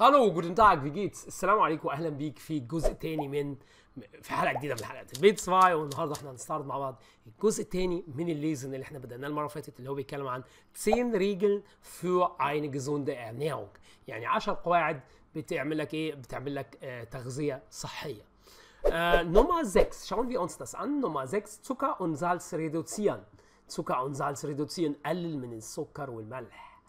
هلو جودن تاج في جيتس السلام عليكم واهلا بيك في جزء تاني من في حلقه جديده من حلقات البيت سباي والنهارده احنا هنستعرض مع بعض الجزء الثاني من الليزن اللي احنا بدأناه المره اللي فاتت اللي هو بيتكلم عن 10 ريجل für جزون gesunde Ernährung يعني 10 قواعد بتعمل لك ايه بتعمل لك آه تغذيه صحيه آه 6 شاون في uns ان an نمرة 6 سكر اون سالس reduzieren سكر اون سالس reduzieren قلل من السكر والملح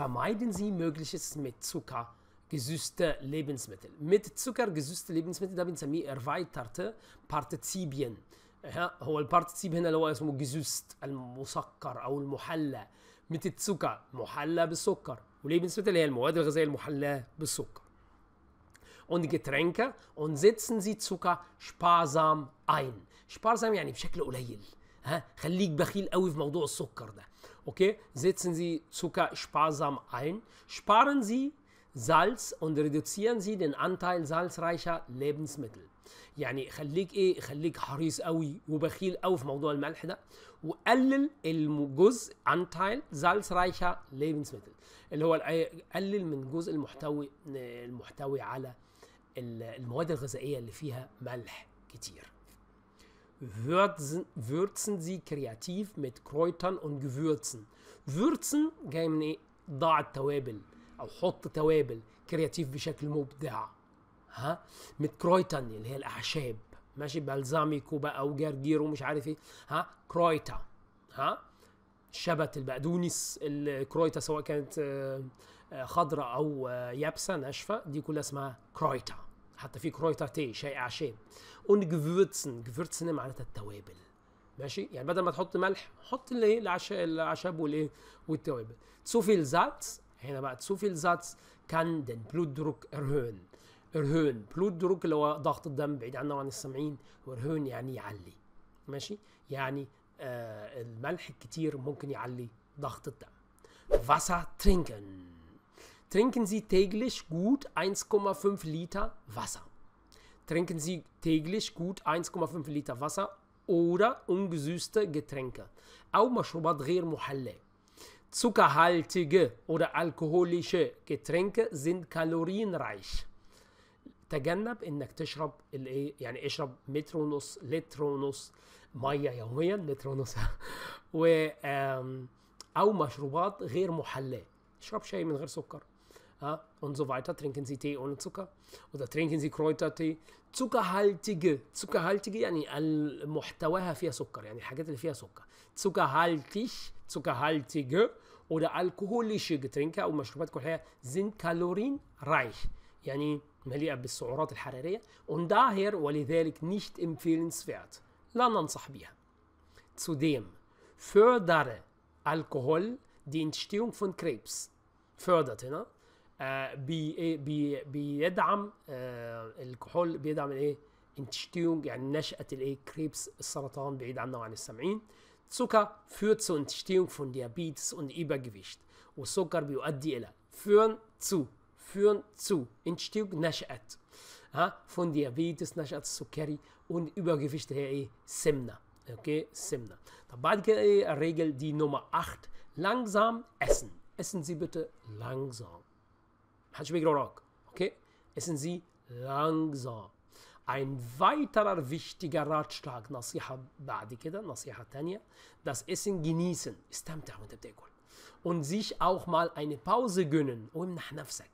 vermeiden Sie mögliches mit Zucker جزوست ليبنسمتل ميت Zucker جزوست ليبنسمتل ده بنسميه ارفايتارت بارتسيبين ها هو البارتسيب هنا اللي هو اسمه جزوست المسكر او المحلى مت السكر محلى بالسكر وليبنسمتل هي المواد الغذائيه المحلاه بالسكر und Getränke und setzen sie Zucker sparsam ein. sparsam يعني بشكل قليل ها خليك بخيل قوي في موضوع السكر ده. اوكي setzen sie Zucker sparsam ein. sparen sie Salz und reduzieren Sie den Anteil salzreicher Lebensmittel يعني خليك ايه خليك حريص قوي وبخيل قوي في موضوع الملح ده وقلل الجزء انتايل زالس رايشا ليبنسميتل اللي هو قلل من الجزء المحتوي المحتوي على المواد الغذائيه اللي فيها ملح كتير würzen Sie kreativ mit Kräutern und Gewürzen. Würzen جاي من ايه؟ ضاع التوابل. او حط توابل كرياتيف بشكل مبدع ها متكرويتن اللي هي الاعشاب ماشي بلزاميكو بقى وجرجير ومش عارف ايه ها كرويتا ها شبت البقدونس الكرويتا سواء كانت آه، خضراء او آه، يابسه ناشفه دي كلها اسمها كرويتا حتى في كرويتا تي شاي اعشاب اون جفيرتسن معناتها التوابل ماشي يعني بدل ما تحط ملح حط الايه الاعشاب والايه والتوابل سوفيل زات هنا بقى فيل الزاتس كان دن بلودروك ارهون ارهون دروك اللي هو ضغط الدم بعيد عنا وعن السمعين وارهون يعني يعلي ماشي يعني آه الملح الكتير ممكن يعلي ضغط الدم فاسا ترينكن ترينكن سي تيجلش جوت 1,5 لتر فاسا ترينكن سي تيجلش جوت 1,5 لتر فاسا oder ungesüßte Getränke. او مشروبات غير محلاه Zuckerhaltige oder alkoholische Getränke sind kalorienreich تجنب انك تشرب الايه يعني اشرب متر ونص لتر ونص ميه يوميا متر ونص و او مشروبات غير محلاه اشرب شاي من غير سكر ها und so weiter trinken Sie Tee ohne Zucker oder trinken Sie Kräutertee zuckerhaltige zuckerhaltige يعني محتواها فيها سكر يعني الحاجات اللي فيها سكر zuckerhaltig zuckerhaltige oder alkoholische Getränke أو مشروبات كحولية sind kalorienreich يعني مليئة بالسعرات الحرارية und daher ولذلك nicht empfehlenswert لا ننصح بها zudem fördere Alkohol die Entstehung von Krebs fördert هنا آه بي بي بيدعم آه الكحول بيدعم الايه انتشتيونج يعني نشأة الايه كريبس السرطان بعيد عنا وعن السامعين Zucker führt zur Entstehung von Diabetes und Übergewicht. والسكر بيؤدي إلى führen zu führen zu Entstehung نشأت ها von Diabetes نشأت السكري und Übergewicht هي إيه سمنة اوكي سمنة طب بعد كده إيه 8 langsam essen essen Sie bitte langsam محدش بيجري وراك essen Sie langsam ein weiterer wichtiger Ratschlag, نصيحة بعد كده نصيحة das Essen genießen, استمتع Und sich auch mal eine Pause gönnen وامنح نفسك.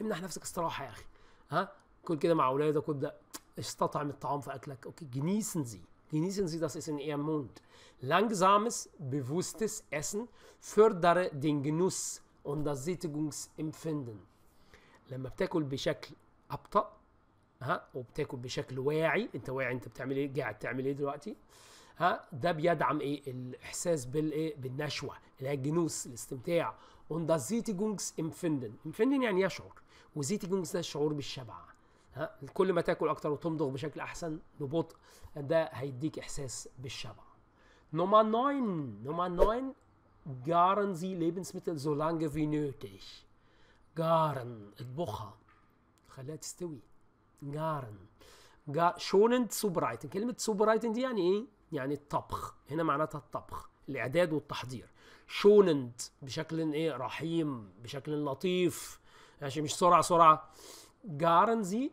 امنح نفسك استراحة يا أخي. ها؟ كل كده مع أولادك وابدأ استطعم الطعام في Okay, genießen Sie. Genießen Sie das Essen in Ihrem Mund. Langsames, bewusstes Essen fördere den Genuss und das Sättigungsempfinden. لما بتاكل بشكل أبطأ ها وبتاكل بشكل واعي انت واعي انت بتعمل ايه قاعد تعمل ايه دلوقتي ها ده بيدعم ايه الاحساس بالايه بالنشوه اللي هي الجنوس الاستمتاع اون ذا زيتي جونجز امفندن امفندن يعني يشعر وزيتي جونجز ده الشعور بالشبع ها كل ما تاكل اكتر وتمضغ بشكل احسن ببطء ده هيديك احساس بالشبع نمبر 9 نمبر 9 garen Sie Lebensmittel so lange wie nötig. Garen, اطبخها خليها تستوي garen شونن zubereiten, كلمة سوبرايتن دي يعني ايه؟ يعني الطبخ هنا معناتها الطبخ الاعداد والتحضير شونند بشكل ايه رحيم بشكل لطيف يعني مش سرعة سرعة جارنزي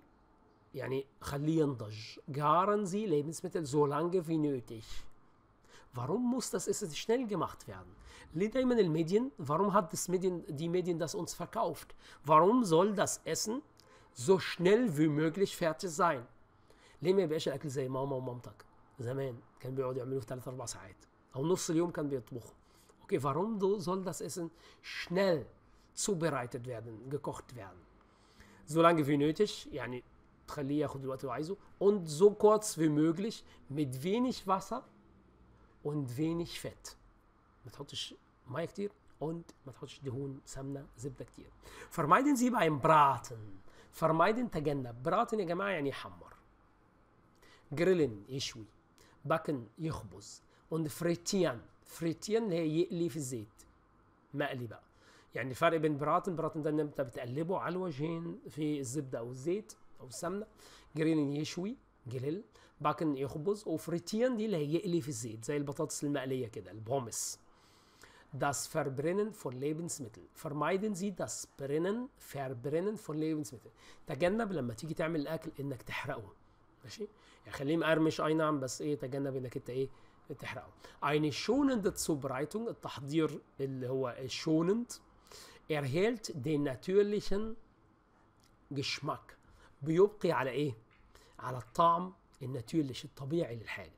يعني خليه ينضج جارنزي lebensmittel so lange wie nötig Warum muss das ist schnell gemacht werden? Lidaimen Medien, warum hat das Medien, die Medien das uns verkauft? Warum soll das Essen so schnell wie möglich fertig sein ليه ما يبقاش الاكل زي ماما ومامتك زمان كان بيقعدوا يعملوه في 3 4 Auch او نص اليوم كان بيطبخوا okay warum soll das essen schnell zubereitet werden gekocht werden so lange wie nötig يعني تخليه ياخد الوقت اللي عايزه und so kurz wie möglich mit wenig Wasser und wenig Fett ما تحطش ميه كتير und ما تحطش دهون سمنه زبده كتير vermeiden Sie beim Braten فرمايدن تجنب براتن يا جماعه يعني يحمر جريلين يشوي باكن يخبز وند فريتيان فريتيان اللي هي يقلي في الزيت مقلي بقى يعني الفرق بين براتن براتن ده ان انت بتقلبه على الوجهين في الزبده او الزيت او السمنه جريلين يشوي جريل باكن يخبز وفريتيان دي اللي هي يقلي في الزيت زي البطاطس المقليه كده البومس Das Verbrennen von Lebensmitteln. Vermeiden Sie das Brennen, Verbrennen von Lebensmitteln. تجنب لما تيجي تعمل الأكل إنك تحرقه. ماشي؟ يعني خليه مقرمش أي نعم بس إيه تجنب إنك أنت إيه تحرقه. Eine schonende Zubereitung التحضير اللي هو schonend erhält den natürlichen Geschmack. بيبقي على إيه؟ على الطعم الناتيرلش الطبيعي للحاجة.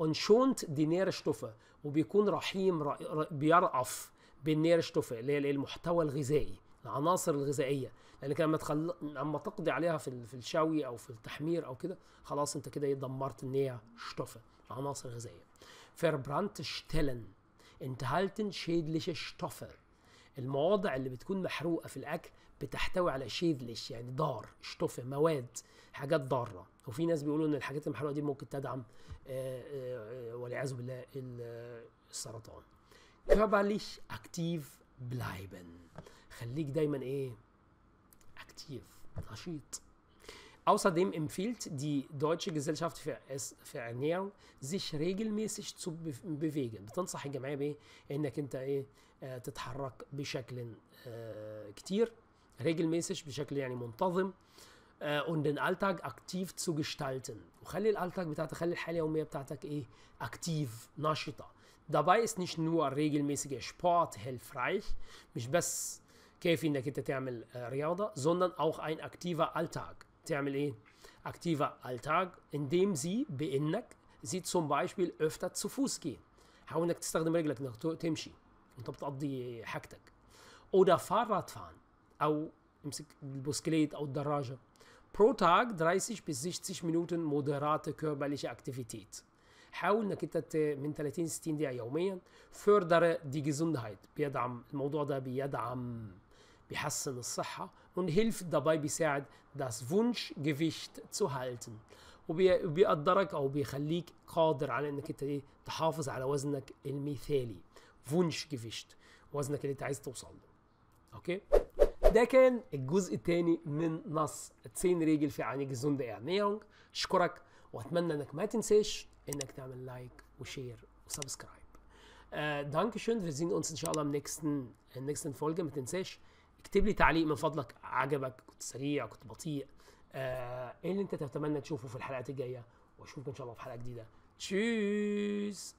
انشونت دي نيرشتوفة وبيكون رحيم بيرأف بالنيرشتوفة اللي هي المحتوى الغذائي العناصر الغذائيه لانك لما تخل... لما تقضي عليها في في الشوي او في التحمير او كده خلاص انت كده إيه، دمرت النية شتوفه العناصر الغذائيه فيربرانت شتلن انتهالتن شيدليش شتوفه المواضع اللي بتكون محروقه في الاكل بتحتوي على شيدليش يعني دار شتوفه مواد حاجات ضاره وفي ناس بيقولوا ان الحاجات المحروقه دي ممكن تدعم آه، آه، والعياذ بالله السرطان كباليش اكتيف بلايبن خليك دايما ايه اكتيف نشيط Außerdem empfiehlt die Deutsche Gesellschaft für, für Ernährung, sich regelmäßig zu bewegen. بتنصح الجمعية بإيه؟ إنك أنت إيه آه تتحرك بشكل آه كتير regelmäßig بشكل يعني منتظم آه und den Alltag aktiv zu gestalten وخلي الألتاك بتاعتك خلي الحياه اليوميه بتاعتك ايه اكتيف نشطه Dabei ist nicht nur regelmäßiger Sport hilfreich, مش بس كافي انك انت تعمل رياضه, sondern auch ein aktiver Alltag. تعمل ايه؟ Aktiver Alltag, indem sie بانك sie zum Beispiel öfter zu Fuß gehen. حاول انك تستخدم رجلك انك تمشي وانت بتقضي حاجتك. Oder Fahrrad fahren او امسك البوسكليت او الدراجه. Pro Tag 30 bis 60 Minuten moderate körperliche Aktivität. حاول انك انت من 30 60 دقيقه يوميا فردر دي جيزوندهايت بيدعم الموضوع ده بيدعم بيحسن الصحة und hilft dabei بيساعد das Wunschgewicht zu halten وبيقدرك او بيخليك قادر على انك انت ايه تحافظ على وزنك المثالي Wunschgewicht وزنك اللي انت عايز توصل له اوكي ده كان الجزء الثاني من نص تسين ريجل في عن الجزوند اعنيونج اشكرك واتمنى انك ما تنساش انك تعمل لايك وشير وسبسكرايب آه، دانك شون فيزين sehen ان شاء الله من nächsten im nächsten ما تنساش اكتب لي تعليق من فضلك عجبك كنت سريع كنت بطيء آه، ايه اللي انت تتمنى تشوفه في الحلقات الجايه واشوفك ان شاء الله في حلقه جديده تشيز